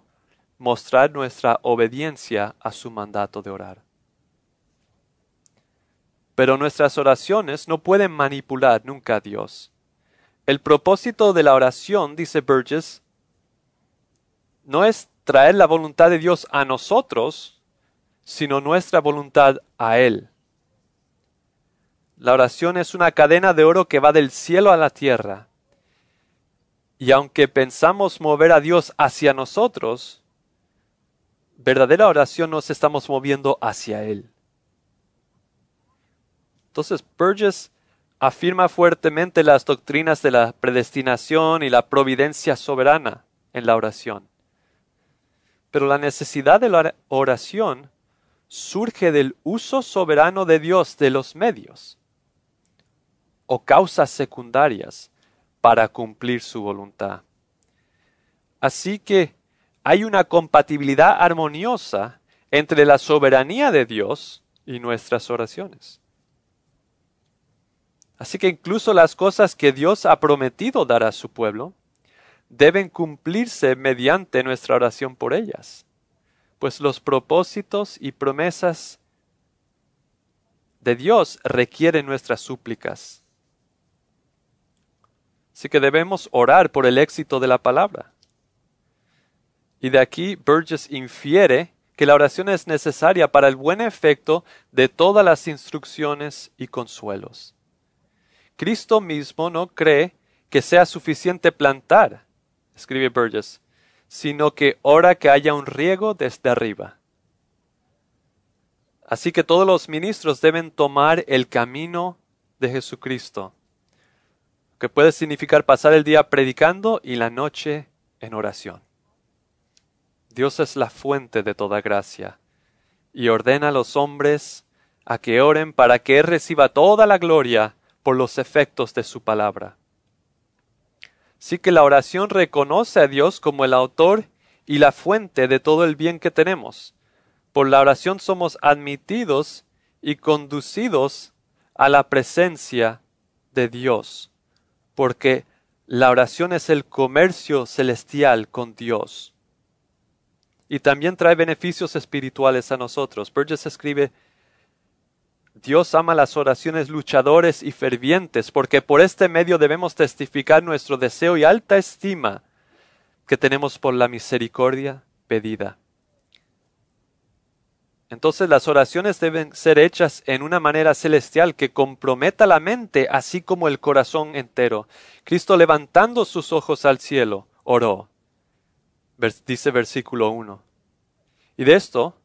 mostrar nuestra obediencia a su mandato de orar pero nuestras oraciones no pueden manipular nunca a Dios. El propósito de la oración, dice Burgess, no es traer la voluntad de Dios a nosotros, sino nuestra voluntad a Él. La oración es una cadena de oro que va del cielo a la tierra. Y aunque pensamos mover a Dios hacia nosotros, verdadera oración nos estamos moviendo hacia Él. Entonces Burgess afirma fuertemente las doctrinas de la predestinación y la providencia soberana en la oración. Pero la necesidad de la oración surge del uso soberano de Dios de los medios o causas secundarias para cumplir su voluntad. Así que hay una compatibilidad armoniosa entre la soberanía de Dios y nuestras oraciones. Así que incluso las cosas que Dios ha prometido dar a su pueblo deben cumplirse mediante nuestra oración por ellas, pues los propósitos y promesas de Dios requieren nuestras súplicas. Así que debemos orar por el éxito de la palabra. Y de aquí Burgess infiere que la oración es necesaria para el buen efecto de todas las instrucciones y consuelos. Cristo mismo no cree que sea suficiente plantar, escribe Burgess, sino que ora que haya un riego desde arriba. Así que todos los ministros deben tomar el camino de Jesucristo, que puede significar pasar el día predicando y la noche en oración. Dios es la fuente de toda gracia, y ordena a los hombres a que oren para que reciba toda la gloria por los efectos de su palabra. Sí que la oración reconoce a Dios como el autor y la fuente de todo el bien que tenemos. Por la oración somos admitidos y conducidos a la presencia de Dios, porque la oración es el comercio celestial con Dios. Y también trae beneficios espirituales a nosotros. Burgess escribe Dios ama las oraciones luchadores y fervientes, porque por este medio debemos testificar nuestro deseo y alta estima que tenemos por la misericordia pedida. Entonces las oraciones deben ser hechas en una manera celestial que comprometa la mente así como el corazón entero. Cristo levantando sus ojos al cielo, oró. dice versículo 1. Y de esto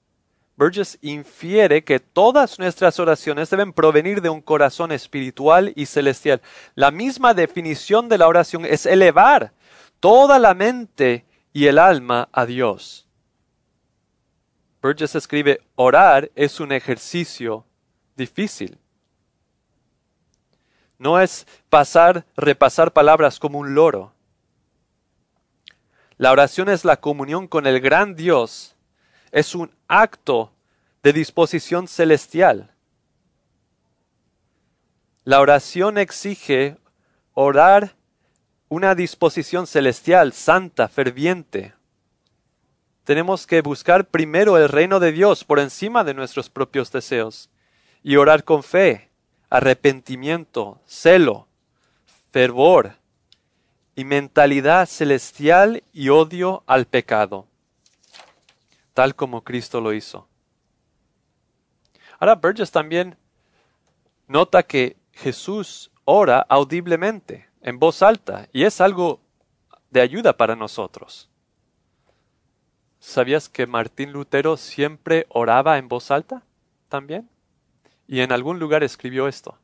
Burgess infiere que todas nuestras oraciones deben provenir de un corazón espiritual y celestial. La misma definición de la oración es elevar toda la mente y el alma a Dios. Burgess escribe, orar es un ejercicio difícil. No es pasar, repasar palabras como un loro. La oración es la comunión con el gran Dios es un acto de disposición celestial. La oración exige orar una disposición celestial, santa, ferviente. Tenemos que buscar primero el reino de Dios por encima de nuestros propios deseos y orar con fe, arrepentimiento, celo, fervor y mentalidad celestial y odio al pecado tal como Cristo lo hizo. Ahora Burgess también nota que Jesús ora audiblemente, en voz alta, y es algo de ayuda para nosotros. ¿Sabías que Martín Lutero siempre oraba en voz alta también? Y en algún lugar escribió esto.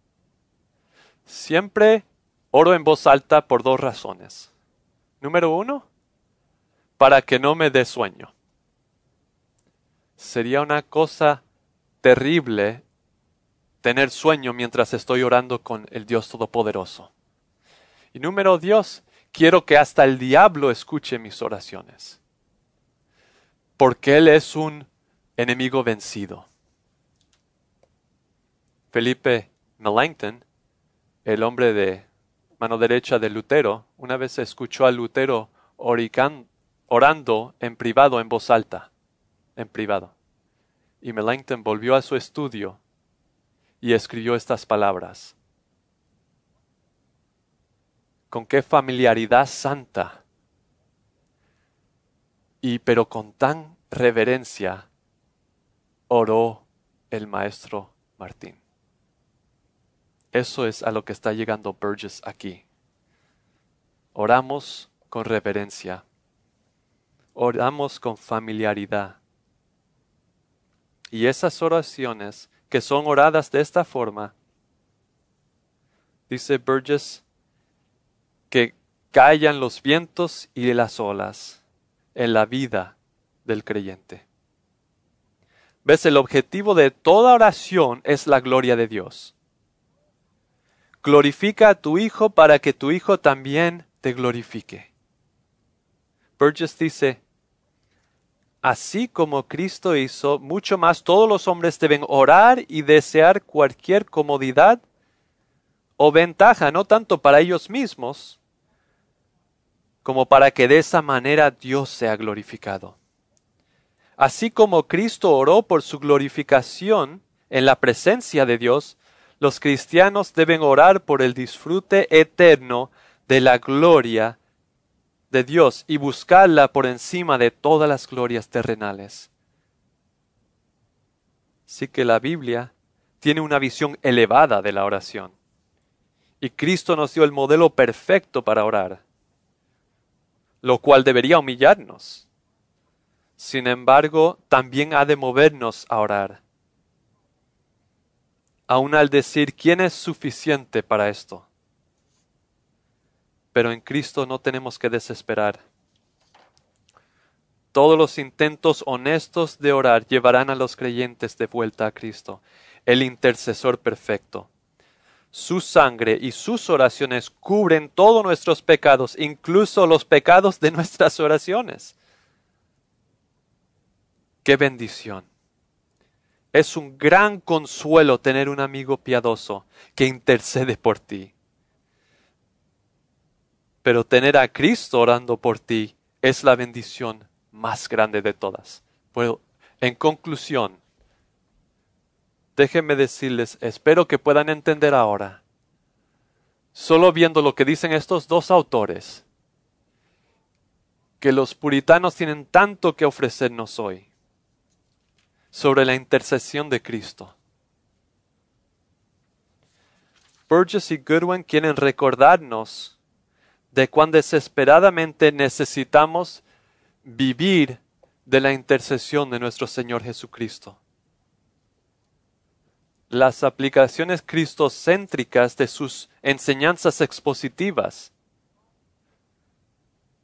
Siempre oro en voz alta por dos razones. Número uno, para que no me dé sueño sería una cosa terrible tener sueño mientras estoy orando con el Dios Todopoderoso. Y número Dios, quiero que hasta el diablo escuche mis oraciones, porque Él es un enemigo vencido. Felipe Melanchthon, el hombre de mano derecha de Lutero, una vez escuchó a Lutero orando en privado en voz alta en privado. Y Melanchthon volvió a su estudio y escribió estas palabras. Con qué familiaridad santa y pero con tan reverencia oró el maestro Martín. Eso es a lo que está llegando Burgess aquí. Oramos con reverencia. Oramos con familiaridad. Y esas oraciones que son oradas de esta forma, dice Burgess, que callan los vientos y las olas en la vida del creyente. ¿Ves? El objetivo de toda oración es la gloria de Dios. Glorifica a tu Hijo para que tu Hijo también te glorifique. Burgess dice, Así como Cristo hizo, mucho más todos los hombres deben orar y desear cualquier comodidad o ventaja, no tanto para ellos mismos, como para que de esa manera Dios sea glorificado. Así como Cristo oró por su glorificación en la presencia de Dios, los cristianos deben orar por el disfrute eterno de la gloria de Dios y buscarla por encima de todas las glorias terrenales. Así que la Biblia tiene una visión elevada de la oración. Y Cristo nos dio el modelo perfecto para orar, lo cual debería humillarnos. Sin embargo, también ha de movernos a orar. Aun al decir, ¿quién es suficiente para esto? pero en Cristo no tenemos que desesperar. Todos los intentos honestos de orar llevarán a los creyentes de vuelta a Cristo, el intercesor perfecto. Su sangre y sus oraciones cubren todos nuestros pecados, incluso los pecados de nuestras oraciones. ¡Qué bendición! Es un gran consuelo tener un amigo piadoso que intercede por ti pero tener a Cristo orando por ti es la bendición más grande de todas. Bueno, en conclusión, déjenme decirles, espero que puedan entender ahora, solo viendo lo que dicen estos dos autores, que los puritanos tienen tanto que ofrecernos hoy sobre la intercesión de Cristo. Burgess y Goodwin quieren recordarnos de cuán desesperadamente necesitamos vivir de la intercesión de nuestro Señor Jesucristo. Las aplicaciones cristocéntricas de sus enseñanzas expositivas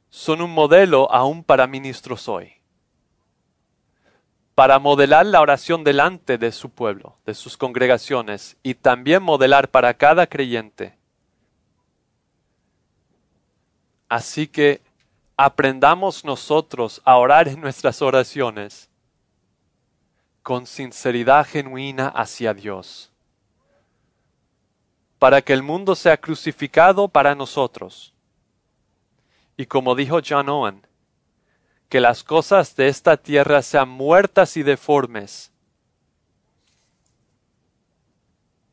son un modelo aún para ministros hoy, para modelar la oración delante de su pueblo, de sus congregaciones, y también modelar para cada creyente Así que aprendamos nosotros a orar en nuestras oraciones con sinceridad genuina hacia Dios, para que el mundo sea crucificado para nosotros. Y como dijo John Owen, que las cosas de esta tierra sean muertas y deformes,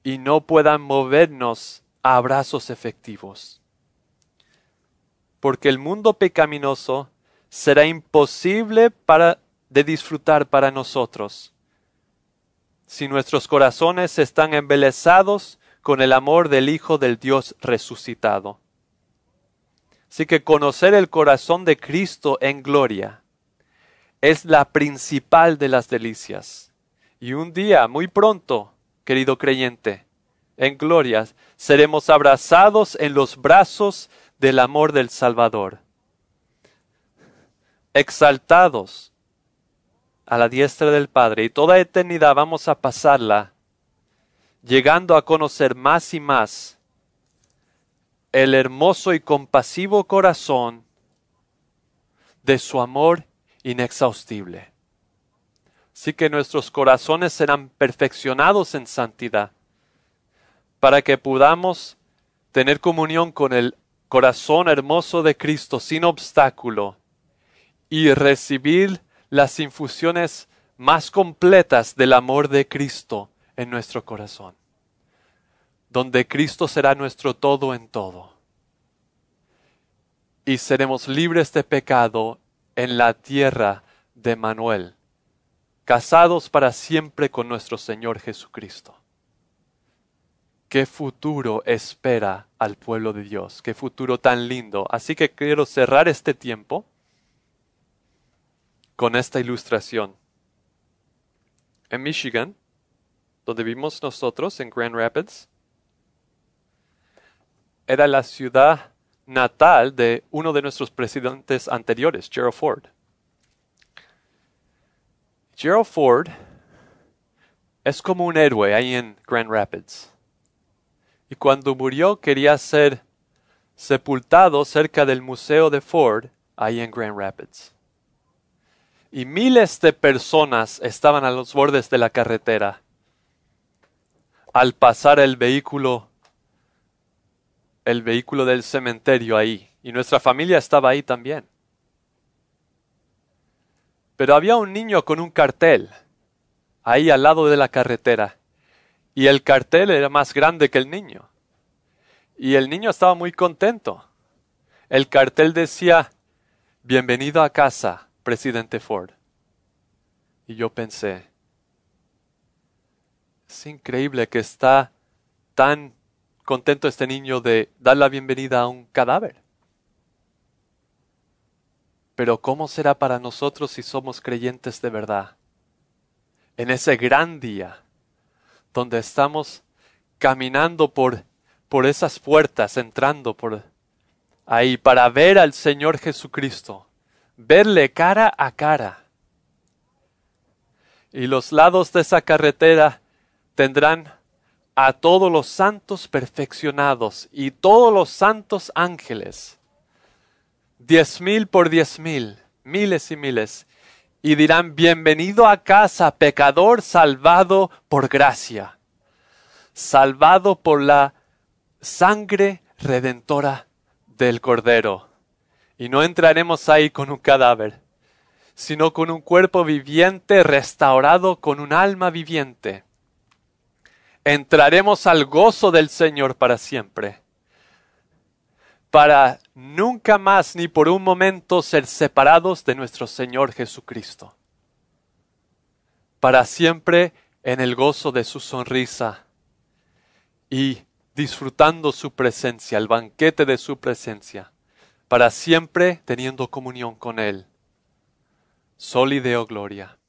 y no puedan movernos a abrazos efectivos porque el mundo pecaminoso será imposible para, de disfrutar para nosotros. Si nuestros corazones están embelezados con el amor del Hijo del Dios resucitado. Así que conocer el corazón de Cristo en gloria es la principal de las delicias. Y un día, muy pronto, querido creyente, en gloria, seremos abrazados en los brazos del amor del Salvador, exaltados a la diestra del Padre, y toda eternidad vamos a pasarla llegando a conocer más y más el hermoso y compasivo corazón de su amor inexhaustible. Así que nuestros corazones serán perfeccionados en santidad para que podamos tener comunión con el corazón hermoso de Cristo sin obstáculo y recibir las infusiones más completas del amor de Cristo en nuestro corazón, donde Cristo será nuestro todo en todo. Y seremos libres de pecado en la tierra de Manuel, casados para siempre con nuestro Señor Jesucristo qué futuro espera al pueblo de Dios, qué futuro tan lindo. Así que quiero cerrar este tiempo con esta ilustración. En Michigan, donde vivimos nosotros, en Grand Rapids, era la ciudad natal de uno de nuestros presidentes anteriores, Gerald Ford. Gerald Ford es como un héroe ahí en Grand Rapids y cuando murió quería ser sepultado cerca del Museo de Ford, ahí en Grand Rapids. Y miles de personas estaban a los bordes de la carretera. Al pasar el vehículo, el vehículo del cementerio ahí, y nuestra familia estaba ahí también. Pero había un niño con un cartel ahí al lado de la carretera y el cartel era más grande que el niño. Y el niño estaba muy contento. El cartel decía, bienvenido a casa, presidente Ford. Y yo pensé, es increíble que está tan contento este niño de dar la bienvenida a un cadáver. Pero ¿cómo será para nosotros si somos creyentes de verdad? En ese gran día donde estamos caminando por, por esas puertas, entrando por ahí, para ver al Señor Jesucristo, verle cara a cara. Y los lados de esa carretera tendrán a todos los santos perfeccionados y todos los santos ángeles. Diez mil por diez mil, miles y miles, y dirán, bienvenido a casa, pecador salvado por gracia, salvado por la sangre redentora del Cordero. Y no entraremos ahí con un cadáver, sino con un cuerpo viviente restaurado con un alma viviente. Entraremos al gozo del Señor para siempre para nunca más ni por un momento ser separados de nuestro Señor Jesucristo, para siempre en el gozo de su sonrisa y disfrutando su presencia, el banquete de su presencia, para siempre teniendo comunión con Él. Solideo Gloria.